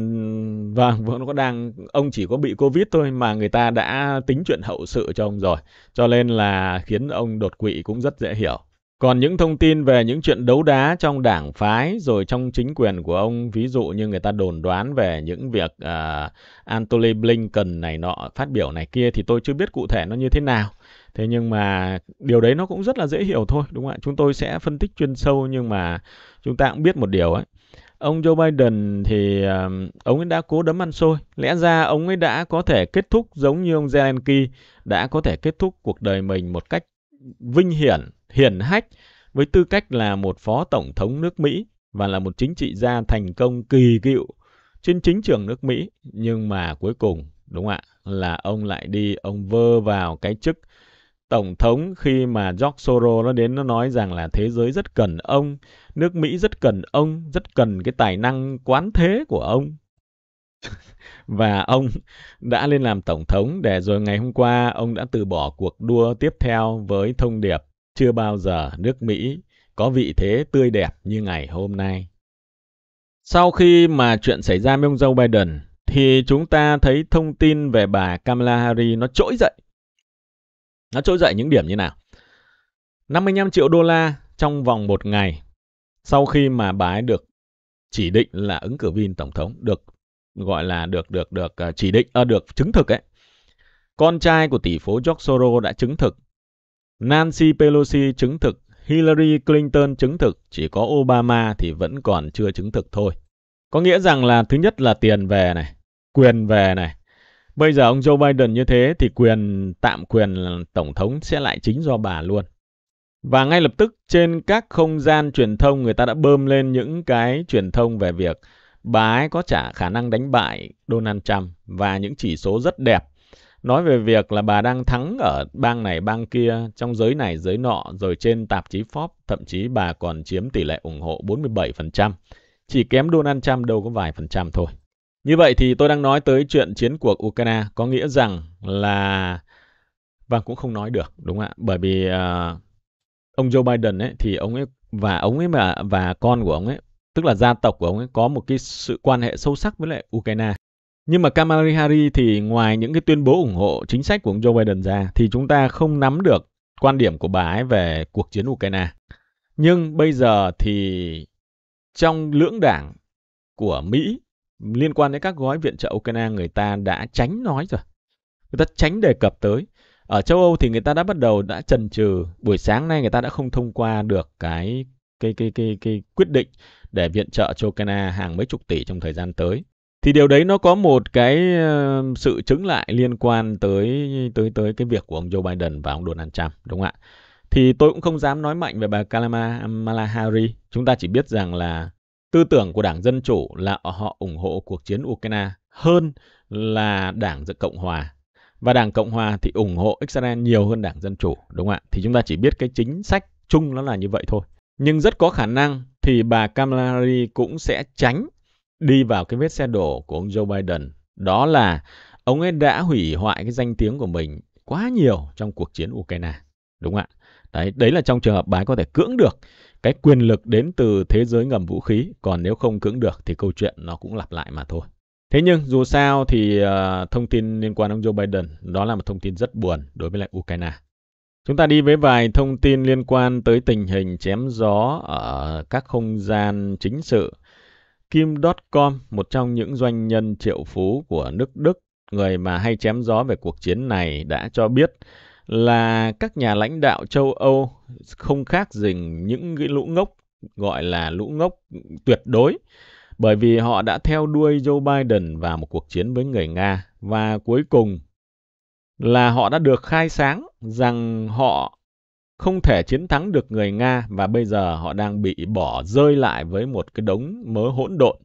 và *laughs* vẫn vâng, có đang ông chỉ có bị Covid thôi mà người ta đã tính chuyện hậu sự cho ông rồi. Cho nên là khiến ông đột quỵ cũng rất dễ hiểu. Còn những thông tin về những chuyện đấu đá trong đảng phái rồi trong chính quyền của ông, ví dụ như người ta đồn đoán về những việc uh, Anthony Blinken này nọ phát biểu này kia thì tôi chưa biết cụ thể nó như thế nào. Thế nhưng mà điều đấy nó cũng rất là dễ hiểu thôi, đúng không ạ? Chúng tôi sẽ phân tích chuyên sâu nhưng mà chúng ta cũng biết một điều ấy ông Joe Biden thì ông ấy đã cố đấm ăn xôi. Lẽ ra ông ấy đã có thể kết thúc giống như ông Zelensky đã có thể kết thúc cuộc đời mình một cách vinh hiển, hiển hách với tư cách là một phó tổng thống nước Mỹ và là một chính trị gia thành công kỳ cựu trên chính trường nước Mỹ. Nhưng mà cuối cùng, đúng không ạ, là ông lại đi, ông vơ vào cái chức tổng thống khi mà George Soros nó đến nó nói rằng là thế giới rất cần ông, nước Mỹ rất cần ông, rất cần cái tài năng quán thế của ông. *laughs* và ông đã lên làm tổng thống để rồi ngày hôm qua ông đã từ bỏ cuộc đua tiếp theo với thông điệp chưa bao giờ nước Mỹ có vị thế tươi đẹp như ngày hôm nay. Sau khi mà chuyện xảy ra với ông Joe Biden thì chúng ta thấy thông tin về bà Kamala Harris nó trỗi dậy nó trỗi dậy những điểm như nào? 55 triệu đô la trong vòng một ngày sau khi mà bà ấy được chỉ định là ứng cử viên tổng thống được gọi là được được được à, chỉ định à, được chứng thực ấy. Con trai của tỷ phú George Soros đã chứng thực, Nancy Pelosi chứng thực, Hillary Clinton chứng thực, chỉ có Obama thì vẫn còn chưa chứng thực thôi. Có nghĩa rằng là thứ nhất là tiền về này, quyền về này, Bây giờ ông Joe Biden như thế thì quyền tạm quyền tổng thống sẽ lại chính do bà luôn. Và ngay lập tức trên các không gian truyền thông người ta đã bơm lên những cái truyền thông về việc bà ấy có trả khả năng đánh bại Donald Trump và những chỉ số rất đẹp. Nói về việc là bà đang thắng ở bang này bang kia, trong giới này giới nọ, rồi trên tạp chí Forbes, thậm chí bà còn chiếm tỷ lệ ủng hộ 47%. Chỉ kém Donald Trump đâu có vài phần trăm thôi. Như vậy thì tôi đang nói tới chuyện chiến cuộc Ukraine có nghĩa rằng là và vâng, cũng không nói được đúng không ạ? Bởi vì uh, ông Joe Biden ấy thì ông ấy và ông ấy mà và con của ông ấy, tức là gia tộc của ông ấy có một cái sự quan hệ sâu sắc với lại Ukraine. Nhưng mà Kamala Harris thì ngoài những cái tuyên bố ủng hộ chính sách của ông Joe Biden ra thì chúng ta không nắm được quan điểm của bà ấy về cuộc chiến Ukraine. Nhưng bây giờ thì trong lưỡng đảng của Mỹ liên quan đến các gói viện trợ Ukraine người ta đã tránh nói rồi. Người ta tránh đề cập tới. Ở châu Âu thì người ta đã bắt đầu đã trần trừ. buổi sáng nay người ta đã không thông qua được cái cái cái cái cái quyết định để viện trợ cho Ukraine hàng mấy chục tỷ trong thời gian tới. Thì điều đấy nó có một cái ờ, sự chứng lại liên quan tới tới tới cái việc của ông Joe Biden và ông Donald Trump, đúng không ạ? Thì tôi cũng không dám nói mạnh về bà Kamala Harris. Chúng ta chỉ biết rằng là Tư tưởng của Đảng Dân Chủ là họ ủng hộ cuộc chiến Ukraine hơn là Đảng Dân Cộng Hòa. Và Đảng Cộng Hòa thì ủng hộ Israel nhiều hơn Đảng Dân Chủ, đúng không ạ? Thì chúng ta chỉ biết cái chính sách chung nó là như vậy thôi. Nhưng rất có khả năng thì bà Kamala Harris cũng sẽ tránh đi vào cái vết xe đổ của ông Joe Biden. Đó là ông ấy đã hủy hoại cái danh tiếng của mình quá nhiều trong cuộc chiến Ukraine. Đúng không ạ? Đấy, đấy là trong trường hợp bà ấy có thể cưỡng được cái quyền lực đến từ thế giới ngầm vũ khí, còn nếu không cưỡng được thì câu chuyện nó cũng lặp lại mà thôi. Thế nhưng dù sao thì uh, thông tin liên quan ông Joe Biden đó là một thông tin rất buồn đối với lại Ukraine. Chúng ta đi với vài thông tin liên quan tới tình hình chém gió ở các không gian chính sự. Kim.com, một trong những doanh nhân triệu phú của nước Đức, người mà hay chém gió về cuộc chiến này đã cho biết là các nhà lãnh đạo châu Âu không khác gì những cái lũ ngốc gọi là lũ ngốc tuyệt đối bởi vì họ đã theo đuôi Joe Biden vào một cuộc chiến với người Nga và cuối cùng là họ đã được khai sáng rằng họ không thể chiến thắng được người Nga và bây giờ họ đang bị bỏ rơi lại với một cái đống mớ hỗn độn.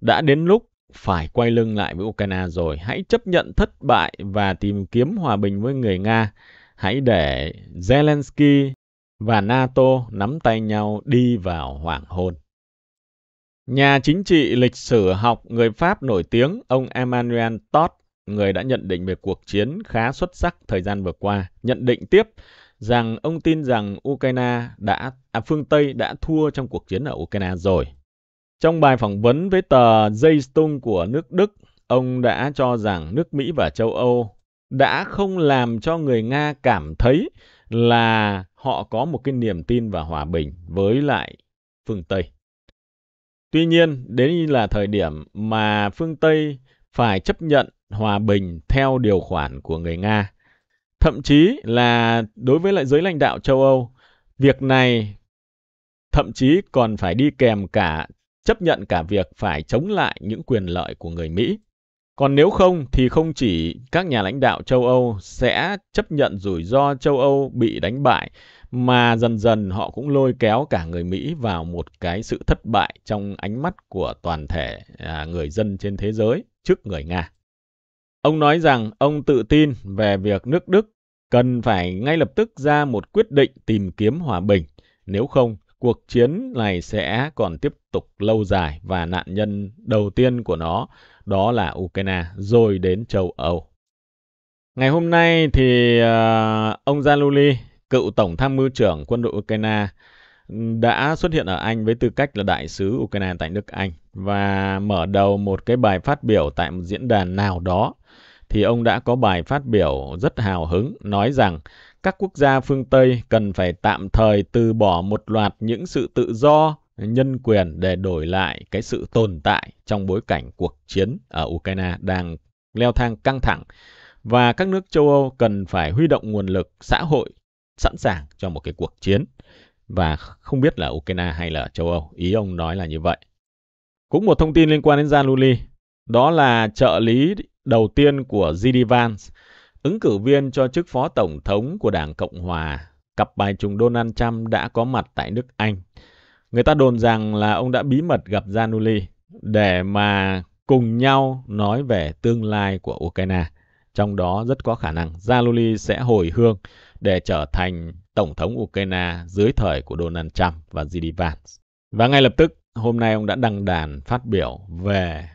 Đã đến lúc phải quay lưng lại với Ukraine rồi, hãy chấp nhận thất bại và tìm kiếm hòa bình với người Nga hãy để Zelensky và NATO nắm tay nhau đi vào hoàng hôn. Nhà chính trị lịch sử học người Pháp nổi tiếng ông Emmanuel Todd, người đã nhận định về cuộc chiến khá xuất sắc thời gian vừa qua, nhận định tiếp rằng ông tin rằng Ukraine đã à, phương Tây đã thua trong cuộc chiến ở Ukraine rồi. Trong bài phỏng vấn với tờ Zeitung của nước Đức, ông đã cho rằng nước Mỹ và châu Âu đã không làm cho người Nga cảm thấy là họ có một cái niềm tin và hòa bình với lại phương Tây. Tuy nhiên, đến là thời điểm mà phương Tây phải chấp nhận hòa bình theo điều khoản của người Nga. Thậm chí là đối với lại giới lãnh đạo châu Âu, việc này thậm chí còn phải đi kèm cả chấp nhận cả việc phải chống lại những quyền lợi của người Mỹ. Còn nếu không thì không chỉ các nhà lãnh đạo châu Âu sẽ chấp nhận rủi ro châu Âu bị đánh bại mà dần dần họ cũng lôi kéo cả người Mỹ vào một cái sự thất bại trong ánh mắt của toàn thể à, người dân trên thế giới trước người Nga. Ông nói rằng ông tự tin về việc nước Đức cần phải ngay lập tức ra một quyết định tìm kiếm hòa bình, nếu không cuộc chiến này sẽ còn tiếp tục lâu dài và nạn nhân đầu tiên của nó đó là Ukraine, rồi đến châu Âu. Ngày hôm nay thì uh, ông Zaluli, cựu tổng tham mưu trưởng quân đội Ukraine, đã xuất hiện ở Anh với tư cách là đại sứ Ukraine tại nước Anh và mở đầu một cái bài phát biểu tại một diễn đàn nào đó thì ông đã có bài phát biểu rất hào hứng nói rằng các quốc gia phương Tây cần phải tạm thời từ bỏ một loạt những sự tự do nhân quyền để đổi lại cái sự tồn tại trong bối cảnh cuộc chiến ở Ukraine đang leo thang căng thẳng và các nước châu Âu cần phải huy động nguồn lực xã hội sẵn sàng cho một cái cuộc chiến và không biết là Ukraine hay là châu Âu, ý ông nói là như vậy. Cũng một thông tin liên quan đến Zaluli, đó là trợ lý đầu tiên của GD Vance, ứng cử viên cho chức phó tổng thống của Đảng Cộng hòa, cặp bài trùng Donald Trump đã có mặt tại nước Anh Người ta đồn rằng là ông đã bí mật gặp Zanuli để mà cùng nhau nói về tương lai của Ukraine. Trong đó rất có khả năng Zanuli sẽ hồi hương để trở thành Tổng thống Ukraine dưới thời của Donald Trump và JD Vance. Và ngay lập tức, hôm nay ông đã đăng đàn phát biểu về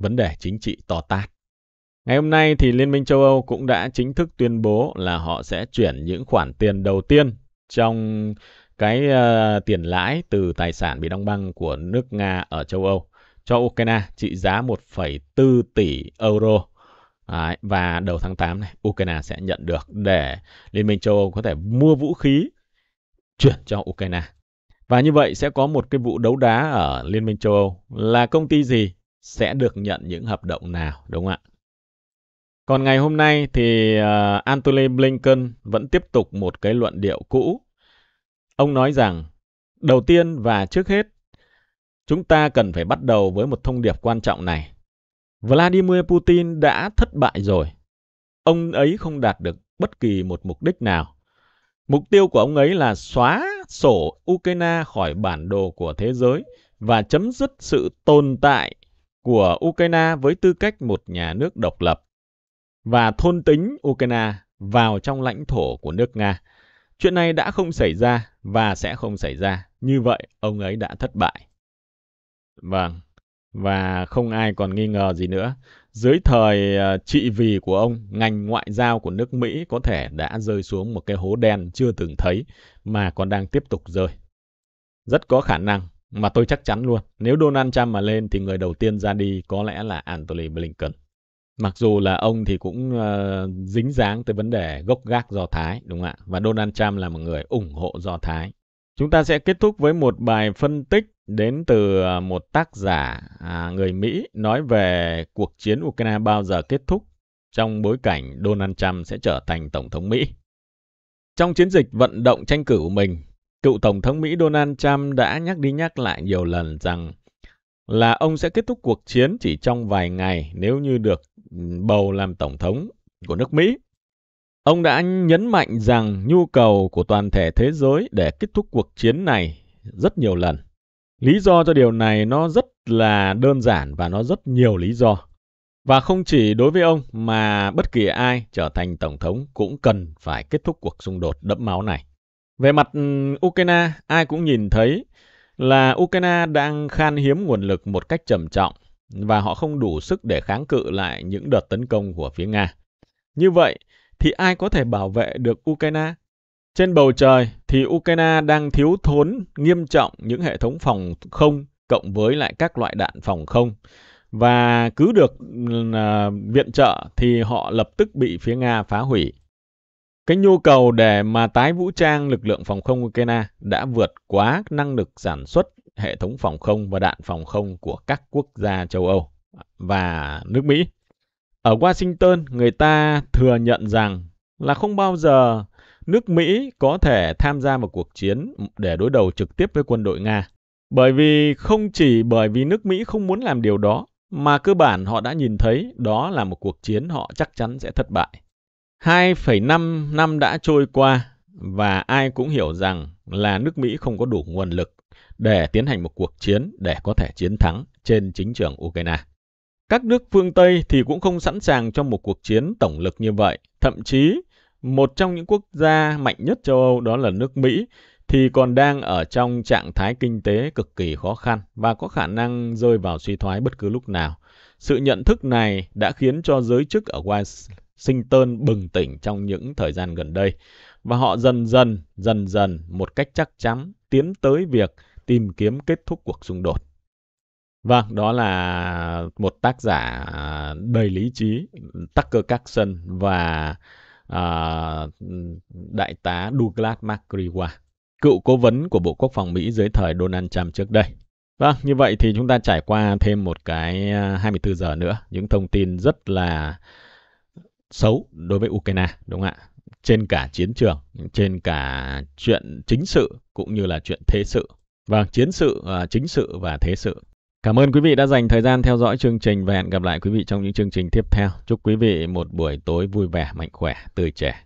vấn đề chính trị to tát. Ngày hôm nay thì Liên minh châu Âu cũng đã chính thức tuyên bố là họ sẽ chuyển những khoản tiền đầu tiên trong cái uh, tiền lãi từ tài sản bị đóng băng của nước Nga ở châu Âu cho Ukraine trị giá 1,4 tỷ euro. Đấy, và đầu tháng 8 này Ukraine sẽ nhận được để Liên minh châu Âu có thể mua vũ khí chuyển cho Ukraine. Và như vậy sẽ có một cái vụ đấu đá ở Liên minh châu Âu là công ty gì sẽ được nhận những hợp đồng nào đúng không ạ? Còn ngày hôm nay thì uh, Antony Blinken vẫn tiếp tục một cái luận điệu cũ Ông nói rằng, đầu tiên và trước hết, chúng ta cần phải bắt đầu với một thông điệp quan trọng này. Vladimir Putin đã thất bại rồi. Ông ấy không đạt được bất kỳ một mục đích nào. Mục tiêu của ông ấy là xóa sổ Ukraine khỏi bản đồ của thế giới và chấm dứt sự tồn tại của Ukraine với tư cách một nhà nước độc lập và thôn tính Ukraine vào trong lãnh thổ của nước Nga. Chuyện này đã không xảy ra và sẽ không xảy ra. Như vậy, ông ấy đã thất bại. Vâng, và không ai còn nghi ngờ gì nữa. Dưới thời ờ, trị vì của ông, ngành ngoại giao của nước Mỹ có thể đã rơi xuống một cái hố đen chưa từng thấy mà còn đang tiếp tục rơi. Rất có khả năng, mà tôi chắc chắn luôn, nếu Donald Trump mà lên thì người đầu tiên ra đi có lẽ là Anthony Blinken mặc dù là ông thì cũng uh, dính dáng tới vấn đề gốc gác do thái đúng không ạ và donald trump là một người ủng hộ do thái chúng ta sẽ kết thúc với một bài phân tích đến từ ờ, một tác giả à, người mỹ nói về cuộc chiến ukraine bao giờ kết thúc trong bối cảnh donald trump sẽ trở thành tổng thống mỹ trong chiến dịch vận động tranh cử của mình cựu tổng thống mỹ donald trump đã nhắc đi nhắc lại nhiều lần rằng là ông sẽ kết thúc cuộc chiến chỉ trong vài ngày nếu như được bầu làm tổng thống của nước Mỹ. Ông đã nhấn mạnh rằng nhu cầu của toàn thể thế giới để kết thúc cuộc chiến này rất nhiều lần. Lý do cho điều này nó rất là đơn giản và nó rất nhiều lý do. Và không chỉ đối với ông mà bất kỳ ai trở thành tổng thống cũng cần phải kết thúc cuộc xung đột đẫm máu này. Về mặt ừ, Ukraine, ai cũng nhìn thấy là Ukraine đang khan hiếm nguồn lực một cách trầm trọng và họ không đủ sức để kháng cự lại những đợt tấn công của phía Nga. Như vậy, thì ai có thể bảo vệ được Ukraine? Trên bầu trời thì Ukraine đang thiếu thốn nghiêm trọng những hệ thống phòng không cộng với lại các loại đạn phòng không. Và cứ được uh, viện trợ thì họ lập tức bị phía Nga phá hủy. Cái nhu cầu để mà tái vũ trang lực lượng phòng không Ukraine đã vượt quá năng lực sản xuất hệ thống phòng không và đạn phòng không của các quốc gia châu Âu và nước Mỹ. Ở Washington, người ta thừa nhận rằng là không bao giờ nước Mỹ có thể tham gia một cuộc chiến để đối đầu trực tiếp với quân đội Nga. Bởi vì không chỉ bởi vì nước Mỹ không muốn làm điều đó, mà cơ bản họ đã nhìn thấy đó là một cuộc chiến họ chắc chắn sẽ thất bại. 2,5 năm đã trôi qua và ai cũng hiểu rằng là nước Mỹ không có đủ nguồn lực để tiến hành một cuộc chiến để có thể chiến thắng trên chính trường Ukraine. Các nước phương Tây thì cũng không sẵn sàng cho một cuộc chiến tổng lực như vậy. Thậm chí, một trong những quốc gia mạnh nhất châu Âu đó là nước Mỹ thì còn đang ở trong trạng thái kinh tế cực kỳ khó khăn và có khả năng rơi vào suy thoái bất cứ lúc nào. Sự nhận thức này đã khiến cho giới chức ở Washington bừng tỉnh trong những thời gian gần đây và họ dần dần, dần dần một cách chắc chắn tiến tới việc tìm kiếm kết thúc cuộc xung đột. Vâng, đó là một tác giả đầy lý trí, Tucker Carlson và à, đại tá Douglas McGrewa, cựu cố vấn của Bộ Quốc phòng Mỹ dưới thời Donald Trump trước đây. Vâng, như vậy thì chúng ta trải qua thêm một cái 24 à, giờ nữa, những thông tin rất là xấu đối với Ukraine, đúng không ạ? trên cả chiến trường, trên cả chuyện chính sự cũng như là chuyện thế sự. Vâng, chiến sự, à, chính sự và thế sự. Cảm ơn quý vị đã dành thời gian theo dõi chương trình và hẹn gặp lại quý vị trong những chương trình tiếp theo. Chúc quý vị một buổi tối vui vẻ, mạnh khỏe, tươi trẻ.